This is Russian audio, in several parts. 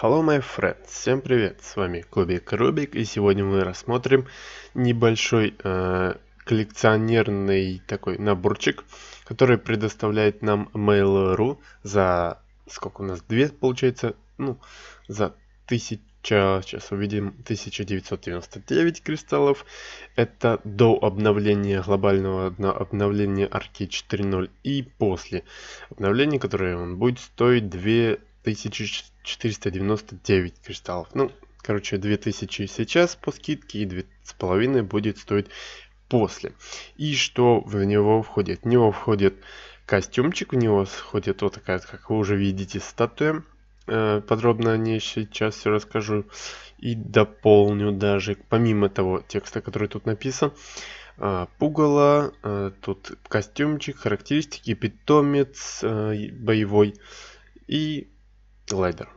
Hello my friends, всем привет, с вами Кубик Рубик и сегодня мы рассмотрим небольшой э, коллекционерный такой наборчик, который предоставляет нам Mail.ru за сколько у нас, две получается, ну за тысяча. сейчас увидим 1999 кристаллов. Это до обновления глобального на обновление арки 4.0 и после обновления, которое он будет стоить 2 1499 кристаллов. Ну, короче, 2000 сейчас по скидке и 2,5 будет стоить после. И что в него входит? В него входит костюмчик, в него входит вот такая, как вы уже видите, статуя. Э, подробно о ней сейчас все расскажу и дополню даже, помимо того текста, который тут написан. Э, пугало, э, тут костюмчик, характеристики, питомец боевой и лайдер.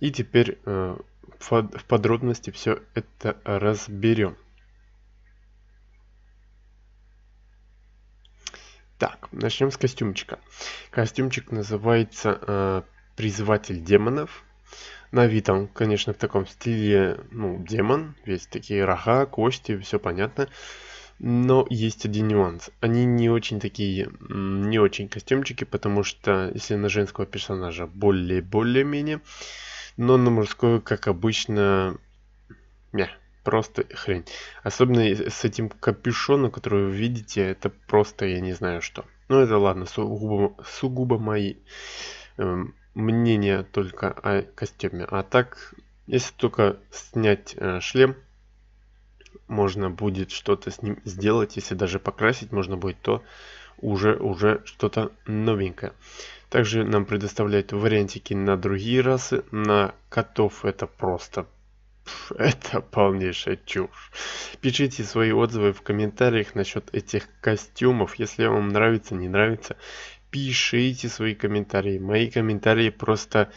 И теперь э, в подробности все это разберем. Так, начнем с костюмчика. Костюмчик называется э, «Призватель демонов». На вид он, конечно, в таком стиле, ну, демон, весь такие рога, кости, все понятно. Э, но есть один нюанс. Они не очень такие, не очень костюмчики, потому что если на женского персонажа более-более-менее, но на мужскую, как обычно, не, просто хрень. Особенно с этим капюшоном, который вы видите, это просто я не знаю что. Но ну, это ладно, сугубо, сугубо мои эм, мнения только о костюме. А так, если только снять э, шлем, можно будет что-то с ним сделать, если даже покрасить можно будет, то уже, уже что-то новенькое. Также нам предоставляют вариантики на другие расы, на котов это просто это полнейшая чушь. Пишите свои отзывы в комментариях насчет этих костюмов. Если вам нравится, не нравится, пишите свои комментарии. Мои комментарии просто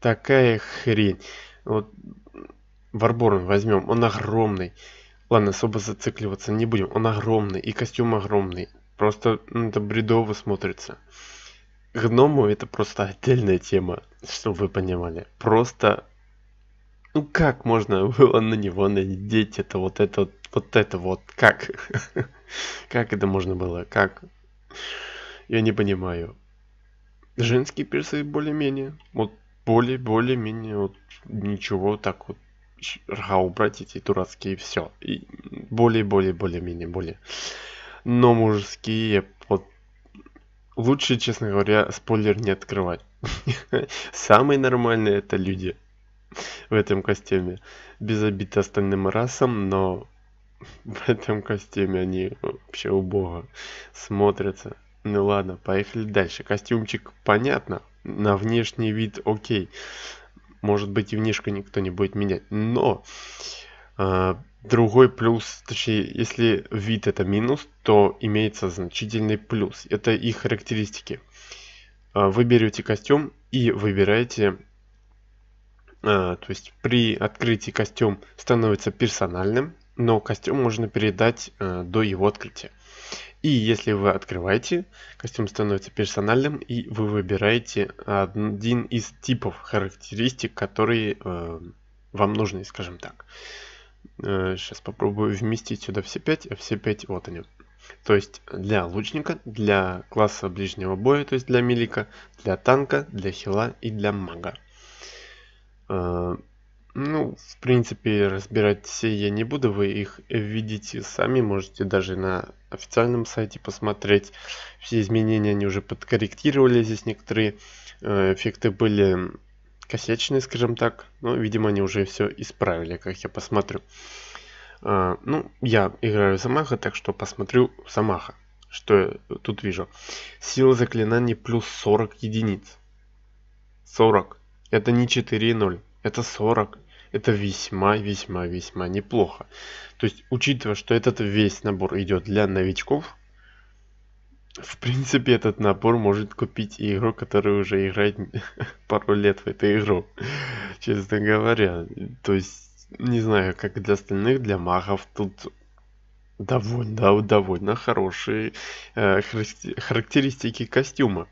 такая хрень. Вот Варборн возьмем, он огромный. Ладно, особо зацикливаться не будем. Он огромный, и костюм огромный. Просто ну, это бредово смотрится. Гному это просто отдельная тема, чтобы вы понимали. Просто... Ну как можно было на него надеть это вот это вот, вот это вот? Как? Как это можно было? Как? Я не понимаю. Женские персы более-менее. Вот более-более-менее вот ничего так вот рга убрать эти дурацкие все. И более, более, более, менее, более. Но мужские под... Лучше, честно говоря, спойлер не открывать. Самые нормальные это люди в этом костюме. Без обид остальным расам, но в этом костюме они вообще убого смотрятся. Ну ладно, поехали дальше. Костюмчик понятно, на внешний вид окей. Okay. Может быть, и винишко никто не будет менять. Но э, другой плюс, точнее, если вид это минус, то имеется значительный плюс. Это их характеристики. А, вы берете костюм и выбираете, э, то есть при открытии костюм становится персональным, но костюм можно передать э, до его открытия. И если вы открываете, костюм становится персональным, и вы выбираете один из типов характеристик, которые э, вам нужны, скажем так. Э, сейчас попробую вместить сюда все 5, а все 5 вот они. То есть для лучника, для класса ближнего боя, то есть для милика, для танка, для хила и для мага. Э, ну, в принципе, разбирать все я не буду, вы их видите сами, можете даже на официальном сайте посмотреть. Все изменения они уже подкорректировали, здесь некоторые э, эффекты были косячные, скажем так, но, видимо, они уже все исправили, как я посмотрю. А, ну, я играю за маха, так что посмотрю за маха, что я тут вижу. Сила заклинания плюс 40 единиц. 40. Это не 4.0, это 40 это весьма, весьма, весьма неплохо. То есть, учитывая, что этот весь набор идет для новичков, в принципе, этот набор может купить и игрок, который уже играет пару лет в эту игру, честно говоря. То есть, не знаю, как для остальных, для магов тут довольно, довольно хорошие э, характеристики костюма.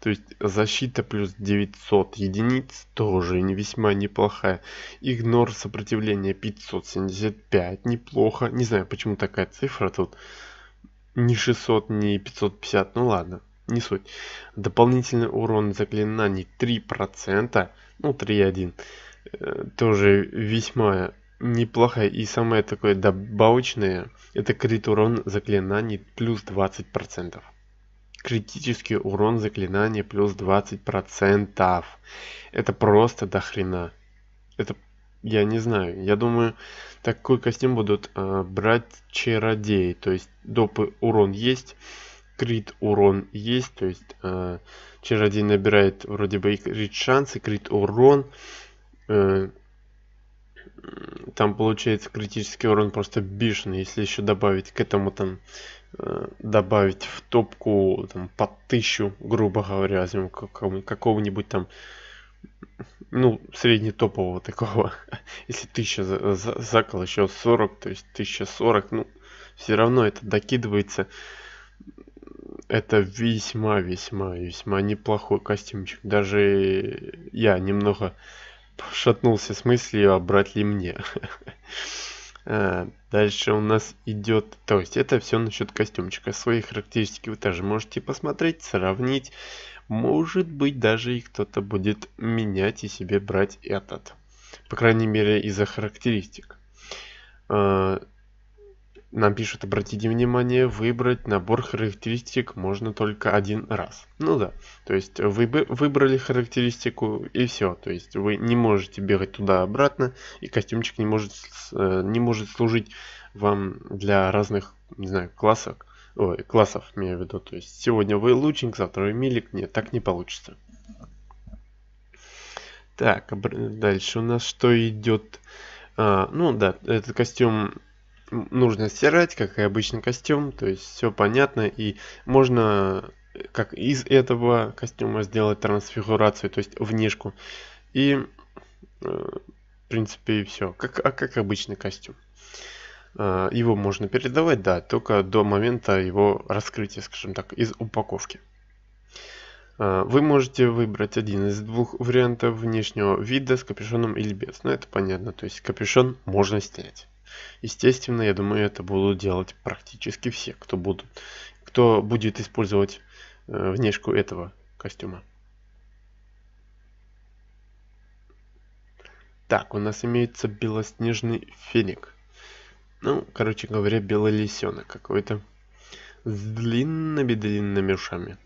То есть защита плюс 900 единиц тоже весьма неплохая. Игнор сопротивления 575 неплохо. Не знаю почему такая цифра тут. Не 600, не 550, ну ладно, не суть. Дополнительный урон заклинаний 3%, ну 3.1. Э, тоже весьма неплохая и самое такое добавочное это крит урон заклинаний плюс 20 процентов Критический урон заклинания плюс 20%. Это просто до хрена. Это, я не знаю. Я думаю, такой костюм будут э, брать чародеи. То есть доп урон есть, крит урон есть. То есть э, чародей набирает вроде бы и крит шансы, крит урон. Э, там получается критический урон просто бешеный, если еще добавить к этому там Э, добавить в топку там, под тысячу, грубо говоря, возьмем какого-нибудь там, ну, среднетопового такого. Если тысяча за, закол еще 40, то есть 1040, ну, все равно это докидывается. Это весьма-весьма, весьма неплохой костюмчик. Даже я немного шатнулся с мыслью, а брать ли мне. А, дальше у нас идет, то есть это все насчет костюмчика. Свои характеристики вы тоже можете посмотреть, сравнить. Может быть даже и кто-то будет менять и себе брать этот. По крайней мере из-за характеристик. А, нам пишут, обратите внимание, выбрать набор характеристик можно только один раз. Ну да, то есть вы выбрали характеристику и все. То есть вы не можете бегать туда-обратно, и костюмчик не может, э, не может служить вам для разных, не знаю, классов. Ой, классов, имею в виду. То есть сегодня вы лучник, завтра вы милик. Нет, так не получится. Так, дальше у нас что идет? А, ну да, этот костюм нужно стирать, как и обычный костюм, то есть все понятно и можно э, как из этого костюма сделать трансфигурацию, то есть внешку. И э, в принципе и все, как, а как обычный костюм. А, его можно передавать, да, только до момента его раскрытия, скажем так, из упаковки. А, вы можете выбрать один из двух вариантов внешнего вида с капюшоном или без. но это понятно, то есть капюшон можно снять. Естественно, я думаю, это будут делать практически все, кто, будут, кто будет использовать э, внешку этого костюма. Так, у нас имеется белоснежный феник. Ну, короче говоря, белый лисенок какой-то. С длинными-длинными ушами.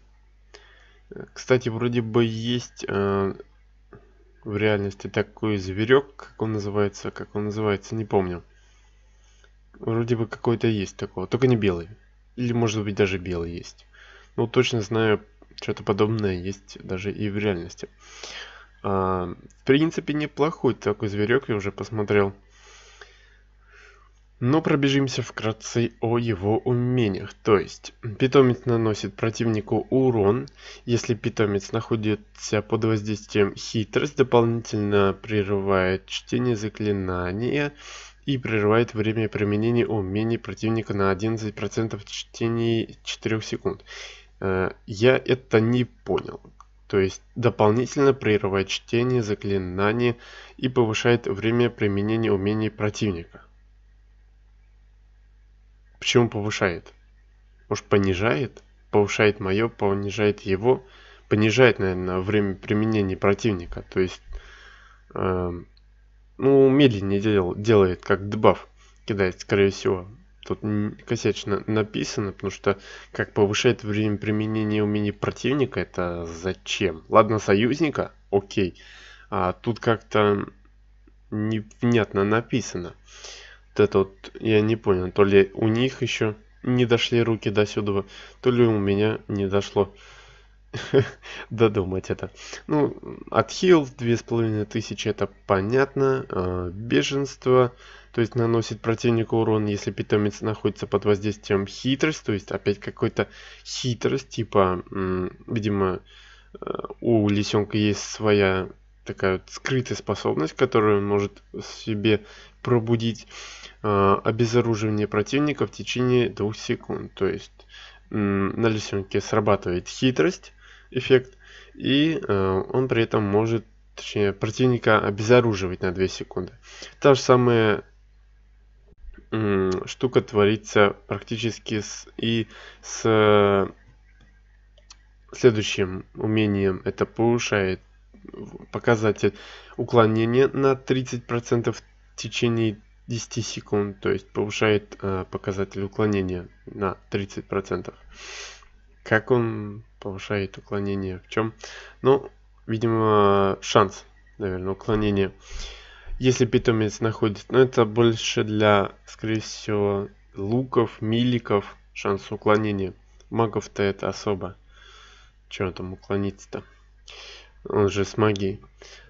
Э, кстати, вроде бы есть э, в реальности такой зверек, как он называется, как он называется, не помню. Вроде бы какой-то есть такого, только не белый. Или может быть даже белый есть. Ну точно знаю, что-то подобное есть даже и в реальности. А, в принципе неплохой такой зверек, я уже посмотрел. Но пробежимся вкратце о его умениях. То есть, питомец наносит противнику урон, если питомец находится под воздействием хитрость, дополнительно прерывает чтение заклинания, и прерывает время применения умений противника на 11% в течение 4 секунд. Э, я это не понял. То есть дополнительно прерывает чтение заклинаний и повышает время применения умений противника. Почему повышает? Может понижает? Повышает мое, понижает его. Понижает, наверное, время применения противника. То есть... Эм ну, медленнее дел, делает, как дебаф кидает, скорее всего. Тут косячно написано, потому что как повышает время применения умений противника, это зачем? Ладно, союзника, окей. А тут как-то непонятно написано. Вот это вот я не понял, то ли у них еще не дошли руки до сюда, то ли у меня не дошло. додумать это. Ну, отхил 2500 это понятно. А, беженство, то есть наносит противнику урон, если питомец находится под воздействием хитрость, то есть опять какой-то хитрость, типа, видимо, э, у лисенка есть своя такая вот скрытая способность, которую он может в себе пробудить э, обезоруживание противника в течение двух секунд. То есть на лисенке срабатывает хитрость, эффект. И э, он при этом может, точнее, противника обезоруживать на 2 секунды. Та же самая э, штука творится практически с, и с э, следующим умением. Это повышает показатель уклонения на 30% в течение 10 секунд, то есть повышает э, показатель уклонения на 30%. Как он повышает уклонение. В чем? Ну, видимо, шанс, наверное, уклонение Если питомец находит, ну это больше для, скорее всего, луков, миликов, шанс уклонения. Магов-то это особо. Чего там уклониться-то? Он же с магией.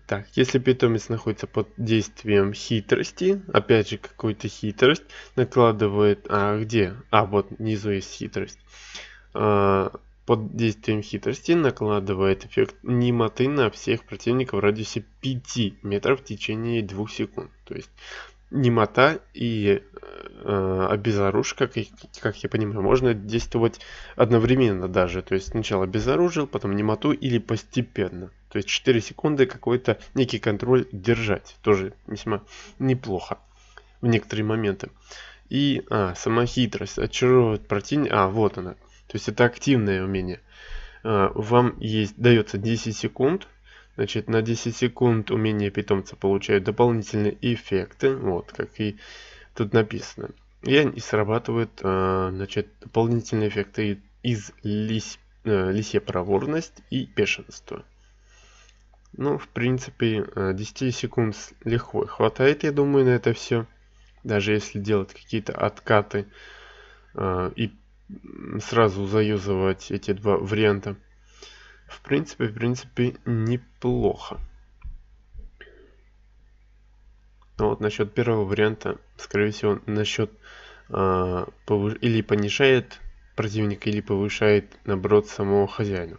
Так, если питомец находится под действием хитрости, опять же какую-то хитрость, накладывает... А, где? А, вот внизу есть хитрость. А, под действием хитрости накладывает эффект немоты на всех противников в радиусе 5 метров в течение 2 секунд. То есть немота и э, э, обезоружка, как, как я понимаю, можно действовать одновременно даже. То есть сначала обезоружил, потом немоту или постепенно. То есть 4 секунды какой-то некий контроль держать. Тоже весьма неплохо в некоторые моменты. И а, сама хитрость очаровывает противника. А, вот она. То есть это активное умение. А, вам есть, дается 10 секунд. Значит, на 10 секунд умение питомца получают дополнительные эффекты. Вот, как и тут написано. И они срабатывают, а, значит, дополнительные эффекты из лись, э, лисья проворность и бешенство. Ну, в принципе, 10 э, секунд легко хватает, я думаю, на это все. Даже если делать какие-то откаты э, и сразу заюзывать эти два варианта. В принципе, в принципе, неплохо. Но а вот насчет первого варианта, скорее всего, насчет э, или понижает противника, или повышает, наоборот, самого хозяина.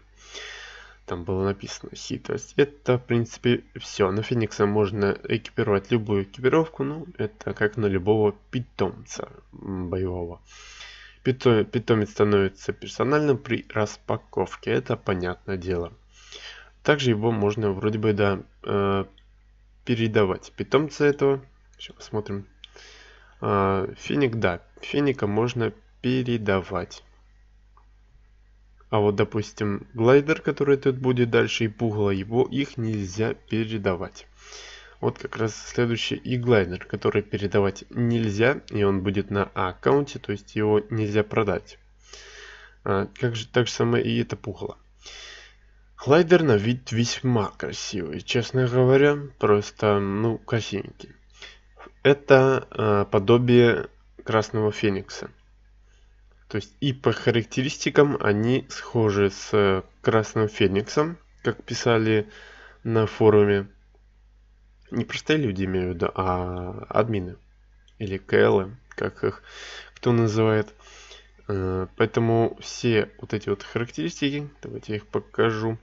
Там было написано хитрость. Это, в принципе, все. На Феникса можно экипировать любую экипировку, ну, это как на любого питомца боевого питомец становится персональным при распаковке, это понятное дело. Также его можно вроде бы да, э, передавать питомца этого. еще посмотрим. Э, а, финик, да, финика можно передавать. А вот, допустим, глайдер, который тут будет дальше, и пугало, его, их нельзя передавать. Вот как раз следующий иглайнер, который передавать нельзя, и он будет на аккаунте, то есть его нельзя продать. А, как же, так же самое и это пухло. Глайдер на вид весьма красивый, честно говоря, просто, ну, красивенький. Это э, подобие Красного Феникса. То есть и по характеристикам они схожи с Красным Фениксом, как писали на форуме не простые люди имею в виду, а админы или КЛы, как их кто называет. Э, поэтому все вот эти вот характеристики, давайте я их покажу,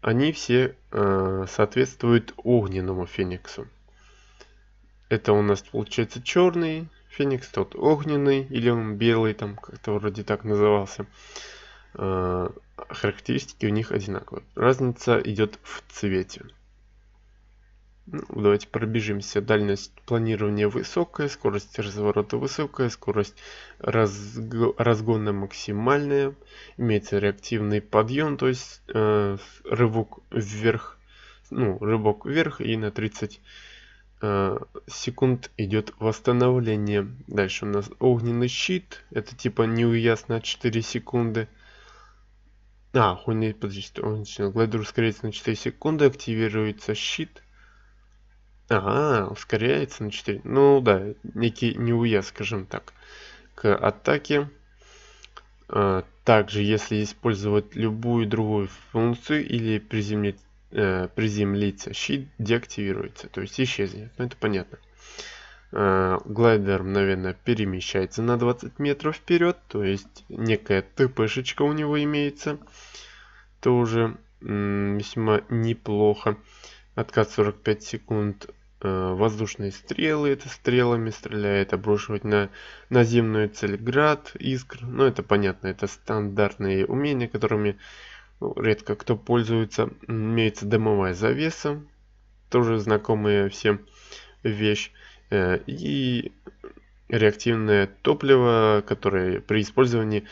они все э, соответствуют огненному фениксу. Это у нас получается черный феникс, тот огненный, или он белый, там как-то вроде так назывался. Э, характеристики у них одинаковые. Разница идет в цвете. Ну, давайте пробежимся. Дальность планирования высокая, скорость разворота высокая, скорость разго разгона максимальная. Имеется реактивный подъем, то есть э, рывок вверх, ну, рывок вверх и на 30 э, секунд идет восстановление. Дальше у нас огненный щит, это типа неуяз 4 секунды. А, хуйня, подождите, он начинает? глайдер ускоряется на 4 секунды, активируется щит Ага, ускоряется на 4. Ну да, некий неуя, скажем так, к атаке. А, также, если использовать любую другую функцию или приземлить, э, приземлиться, щит деактивируется, то есть исчезнет. Ну, это понятно. Э, глайдер мгновенно перемещается на 20 метров вперед, то есть некая ТПшечка у него имеется. Тоже весьма неплохо. Откат 45 секунд. Э, воздушные стрелы, это стрелами стреляет, обрушивать на наземную цель град, искр. Ну это понятно, это стандартные умения, которыми редко кто пользуется. Имеется дымовая завеса, тоже знакомая всем вещь. Э, и реактивное топливо, которое при использовании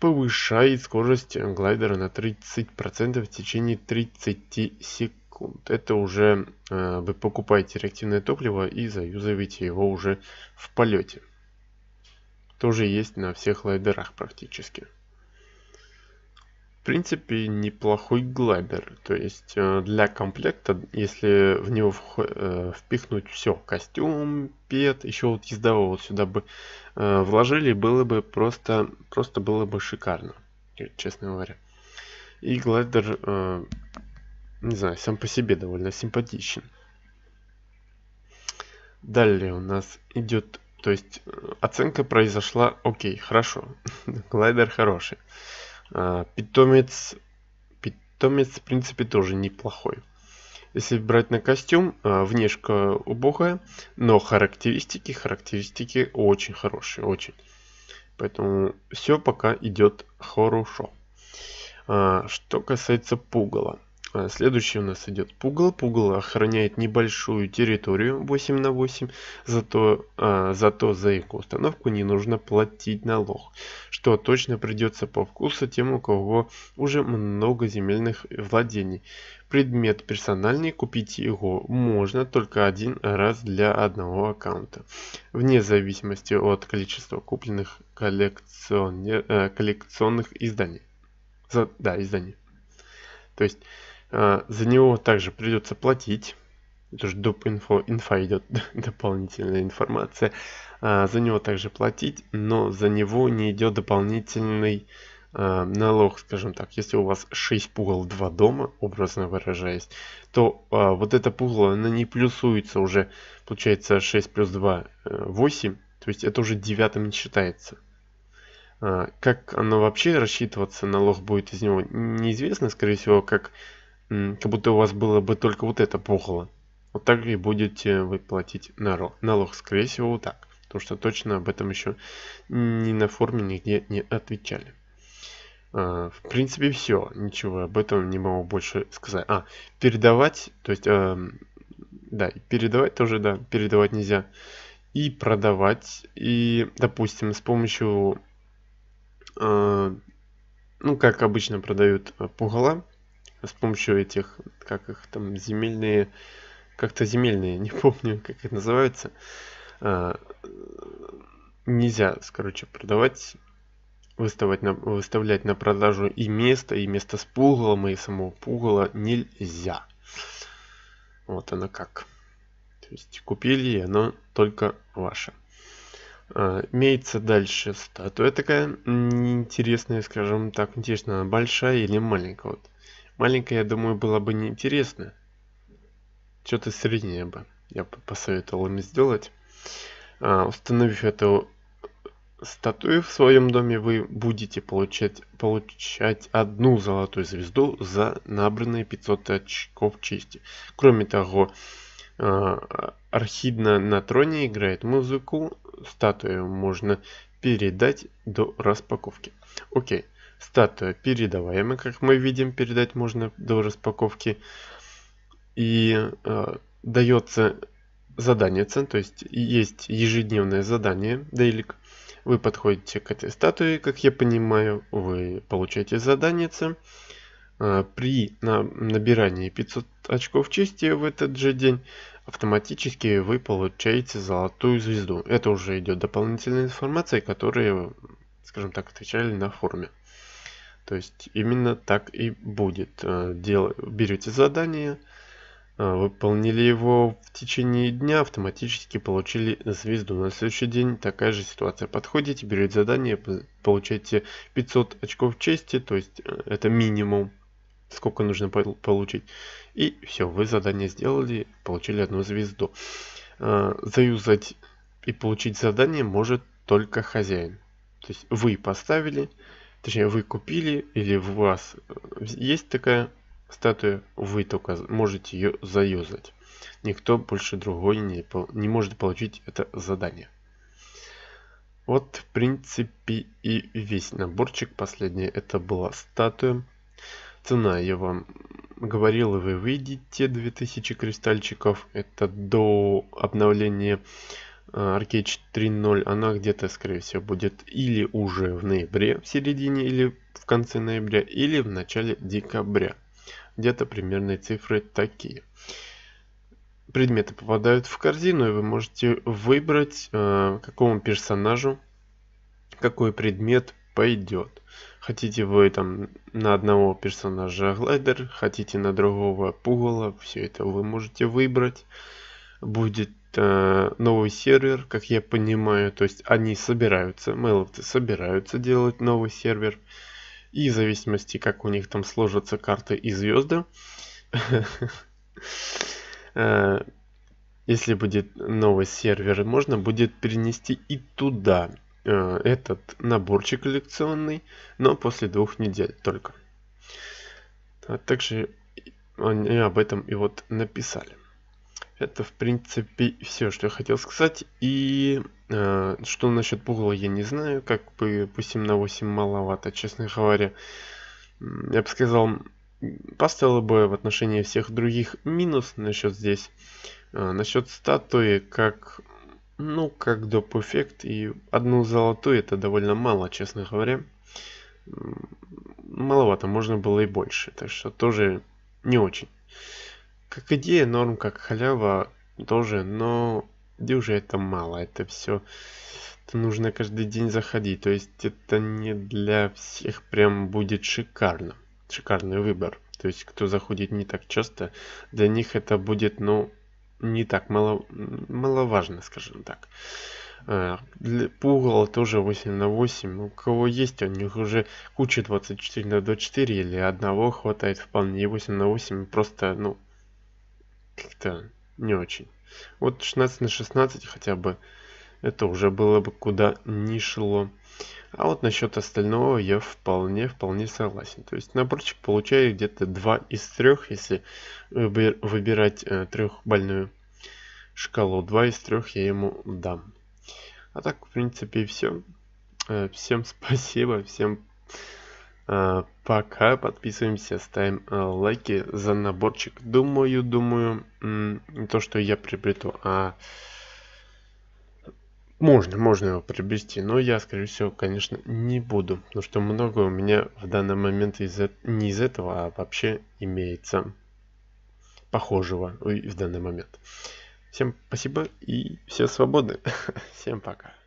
повышает скорость глайдера на 30% процентов в течение 30 секунд секунд. Это уже э, вы покупаете реактивное топливо и заюзываете его уже в полете. Тоже есть на всех лайдерах практически. В принципе, неплохой глайдер. То есть э, для комплекта, если в него вх, э, впихнуть все, костюм, пет, еще вот ездового вот сюда бы э, вложили, было бы просто, просто было бы шикарно, честно говоря. И глайдер э, не знаю, сам по себе довольно симпатичен. Далее у нас идет, то есть э, оценка произошла, окей, хорошо, глайдер хороший. А, питомец, питомец в принципе тоже неплохой. Если брать на костюм, а, внешка убогая, но характеристики, характеристики очень хорошие, очень. Поэтому все пока идет хорошо. А, что касается пугала. А следующий у нас идет пугало. Пугало охраняет небольшую территорию 8 на 8, зато, а, зато за их установку не нужно платить налог, что точно придется по вкусу тем, у кого уже много земельных владений. Предмет персональный, купить его можно только один раз для одного аккаунта, вне зависимости от количества купленных коллекционер, э, коллекционных изданий. За, да, изданий. То есть а, за него также придется платить. Это же доп. инфо, инфа идет, дополнительная информация. А, за него также платить, но за него не идет дополнительный а, налог, скажем так. Если у вас 6 пугал 2 дома, образно выражаясь, то вот это пугало, она не плюсуется уже, получается 6 плюс 2, 8. Э, то есть это уже девятым не считается. Как оно вообще рассчитываться, налог будет из него, неизвестно, скорее всего, как как будто у вас было бы только вот это пухло. Вот так и будете вы платить налог. Налог, скорее всего, вот так. Потому что точно об этом еще ни на форуме нигде не отвечали. А, в принципе, все. Ничего об этом не могу больше сказать. А, передавать, то есть, а, да, передавать тоже, да, передавать нельзя. И продавать, и, допустим, с помощью, а, ну, как обычно продают э, пугала, с помощью этих, как их там, земельные, как-то земельные, не помню, как это называется, а, нельзя, короче, продавать, выставать на, выставлять на продажу и место, и место с пугалом, и самого пугала нельзя. Вот она как. То есть купили, и оно только ваше. А, имеется дальше статуя такая интересная, скажем так, интересно, она большая или маленькая. Вот Маленькая, я думаю, была бы неинтересна. Что-то среднее бы я посоветовал им сделать. А, установив эту статую в своем доме, вы будете получать, получать одну золотую звезду за набранные 500 очков чести. Кроме того, Архидна на троне играет музыку, статую можно передать до распаковки. Окей статуя передаваемая, как мы видим, передать можно до распаковки. И э, дается задание, то есть есть ежедневное задание Дейлик. Вы подходите к этой статуе, как я понимаю, вы получаете задание. Э, при на, набирании 500 очков чести в этот же день автоматически вы получаете золотую звезду. Это уже идет дополнительная информация, которая, скажем так, отвечали на форуме. То есть именно так и будет. Э, дел... Берете задание, э, выполнили его в течение дня, автоматически получили звезду. На следующий день такая же ситуация. Подходите, берете задание, получаете 500 очков чести, то есть э, это минимум, сколько нужно получить. И все, вы задание сделали, получили одну звезду. Заюзать и получить задание может только хозяин. То есть вы поставили, Точнее, вы купили или у вас э, есть такая статуя, вы только можете ее заюзать. Никто больше другой не, не может получить это задание. Вот, в принципе, и весь наборчик. Последний это была статуя. Цена, я вам говорил, вы выйдете 2000 кристальчиков. Это до обновления а, Аркейдж 3.0, она где-то, скорее всего, будет или уже в ноябре, в середине или в конце ноября, или в начале декабря. Где-то примерные цифры такие. Предметы попадают в корзину, и вы можете выбрать, а, какому персонажу какой предмет пойдет. Хотите вы там на одного персонажа глайдер, хотите на другого пугала, все это вы можете выбрать будет э, новый сервер, как я понимаю. То есть они собираются, мейловцы собираются делать новый сервер. И в зависимости, как у них там сложатся карты и звезды, э, если будет новый сервер, можно будет перенести и туда э, этот наборчик коллекционный, но после двух недель только. А также они об этом и вот написали. Это, в принципе, все, что я хотел сказать. И э, что насчет пугала, я не знаю. Как бы по 7 на 8 маловато, честно говоря. Я бы сказал, поставил бы в отношении всех других минус насчет здесь. Э, насчет статуи, как... Ну, как доп. эффект. И одну золотую это довольно мало, честно говоря. Маловато, можно было и больше. Так что тоже не очень как идея норм, как халява тоже, но дюжи это мало, это все это нужно каждый день заходить, то есть это не для всех прям будет шикарно, шикарный выбор. То есть кто заходит не так часто, для них это будет, ну, не так мало, маловажно, скажем так. А, для Пугала тоже 8 на 8. У кого есть, у них уже куча 24 на 24 или одного хватает вполне и 8 на 8. Просто, ну, как-то не очень. Вот 16 на 16 хотя бы это уже было бы куда ни шло. А вот насчет остального я вполне, вполне согласен. То есть наборчик получает где-то 2 из 3, если выбирать э, трехбальную шкалу. 2 из 3 я ему дам. А так, в принципе, и все. Э, всем спасибо, всем пока. Э, пока подписываемся, ставим э, лайки за наборчик. Думаю, думаю, не то, что я приобрету, а можно, можно его приобрести, но я, скорее всего, конечно, не буду, потому что много у меня в данный момент из не из этого, а вообще имеется похожего в данный момент. Всем спасибо и все свободны. Всем пока.